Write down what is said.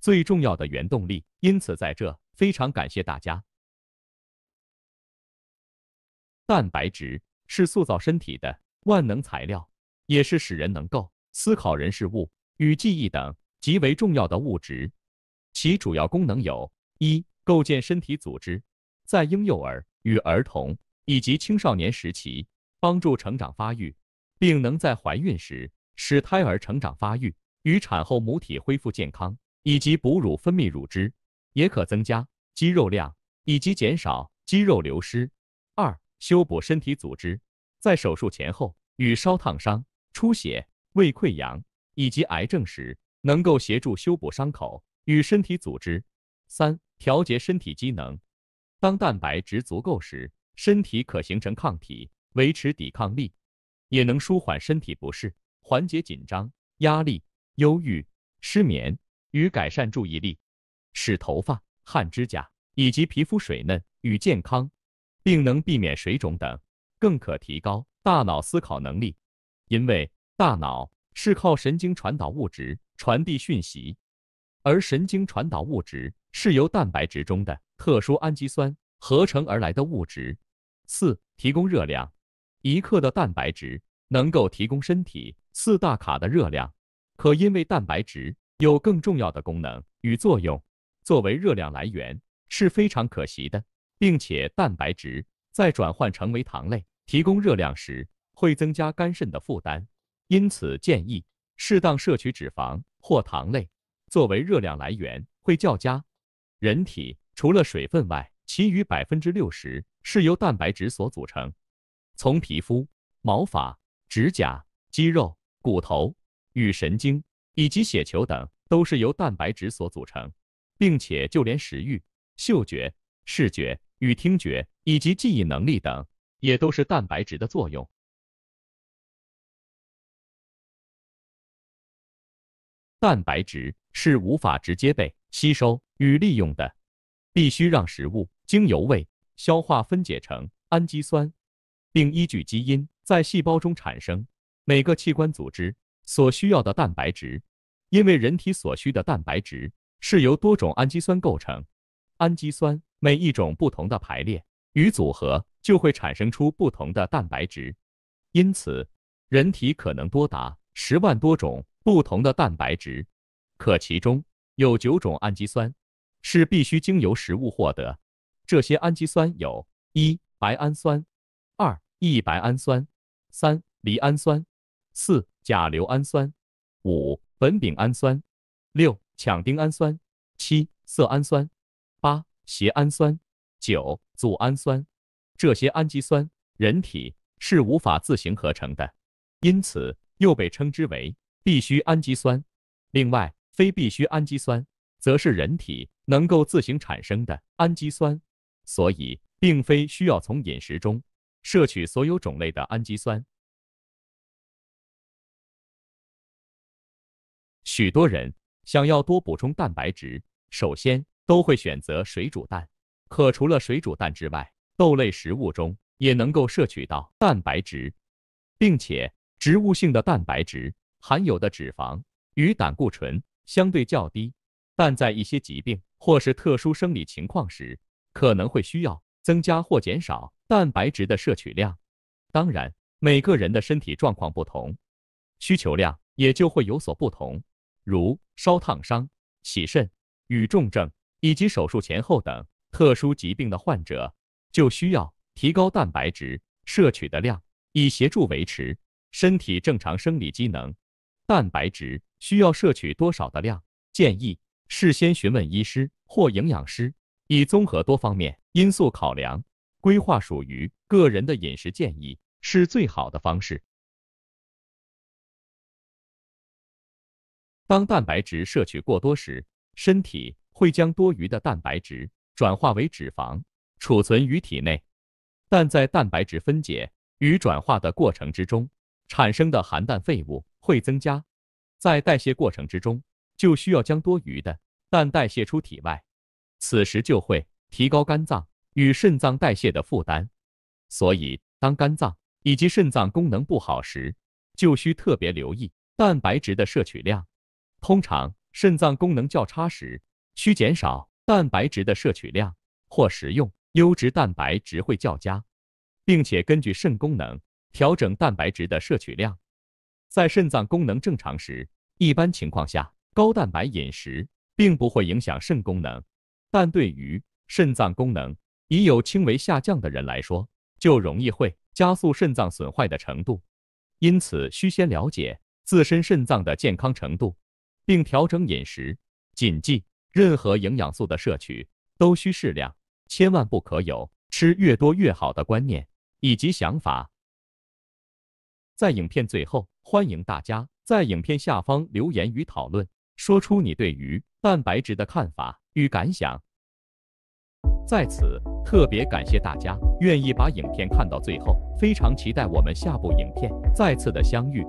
最重要的原动力，因此在这非常感谢大家。蛋白质是塑造身体的万能材料，也是使人能够思考人事物与记忆等极为重要的物质。其主要功能有：一、构建身体组织，在婴幼儿与儿童以及青少年时期帮助成长发育，并能在怀孕时使胎儿成长发育与产后母体恢复健康。以及哺乳分泌乳汁，也可增加肌肉量以及减少肌肉流失。二、修补身体组织，在手术前后、与烧烫伤、出血、胃溃疡以及癌症时，能够协助修补伤口与身体组织。三、调节身体机能，当蛋白质足够时，身体可形成抗体，维持抵抗力，也能舒缓身体不适，缓解紧张、压力、忧郁、失眠。与改善注意力，使头发、汗、指甲以及皮肤水嫩与健康，并能避免水肿等，更可提高大脑思考能力。因为大脑是靠神经传导物质传递讯息，而神经传导物质是由蛋白质中的特殊氨基酸合成而来的物质。四、提供热量，一克的蛋白质能够提供身体四大卡的热量，可因为蛋白质。有更重要的功能与作用，作为热量来源是非常可惜的，并且蛋白质在转换成为糖类提供热量时，会增加肝肾的负担，因此建议适当摄取脂肪或糖类作为热量来源会较佳。人体除了水分外，其余百分之六十是由蛋白质所组成，从皮肤、毛发、指甲、肌肉、骨头与神经。以及血球等都是由蛋白质所组成，并且就连食欲、嗅觉、视觉与听觉以及记忆能力等，也都是蛋白质的作用。蛋白质是无法直接被吸收与利用的，必须让食物经由胃消化分解成氨基酸，并依据基因在细胞中产生每个器官组织。所需要的蛋白质，因为人体所需的蛋白质是由多种氨基酸构成，氨基酸每一种不同的排列与组合，就会产生出不同的蛋白质，因此人体可能多达十万多种不同的蛋白质，可其中有九种氨基酸是必须经由食物获得，这些氨基酸有一白氨酸，二异白氨酸，三离氨酸。四甲硫氨酸，五苯丙氨酸，六羟丁氨酸，七色氨酸，八缬氨酸，九组氨酸。这些氨基酸人体是无法自行合成的，因此又被称之为必需氨基酸。另外，非必需氨基酸则是人体能够自行产生的氨基酸，所以并非需要从饮食中摄取所有种类的氨基酸。许多人想要多补充蛋白质，首先都会选择水煮蛋。可除了水煮蛋之外，豆类食物中也能够摄取到蛋白质，并且植物性的蛋白质含有的脂肪与胆固醇相对较低。但在一些疾病或是特殊生理情况时，可能会需要增加或减少蛋白质的摄取量。当然，每个人的身体状况不同，需求量也就会有所不同。如烧烫伤、洗肾与重症以及手术前后等特殊疾病的患者，就需要提高蛋白质摄取的量，以协助维持身体正常生理机能。蛋白质需要摄取多少的量？建议事先询问医师或营养师，以综合多方面因素考量，规划属于个人的饮食建议是最好的方式。当蛋白质摄取过多时，身体会将多余的蛋白质转化为脂肪储存于体内，但在蛋白质分解与转化的过程之中，产生的含氮废物会增加，在代谢过程之中就需要将多余的氮代谢出体外，此时就会提高肝脏与肾脏代谢的负担，所以当肝脏以及肾脏功能不好时，就需特别留意蛋白质的摄取量。通常肾脏功能较差时，需减少蛋白质的摄取量或食用优质蛋白质会较佳，并且根据肾功能调整蛋白质的摄取量。在肾脏功能正常时，一般情况下高蛋白饮食并不会影响肾功能，但对于肾脏功能已有轻微下降的人来说，就容易会加速肾脏损坏的程度，因此需先了解自身肾脏的健康程度。并调整饮食，谨记任何营养素的摄取都需适量，千万不可有吃越多越好的观念以及想法。在影片最后，欢迎大家在影片下方留言与讨论，说出你对于蛋白质的看法与感想。在此特别感谢大家愿意把影片看到最后，非常期待我们下部影片再次的相遇。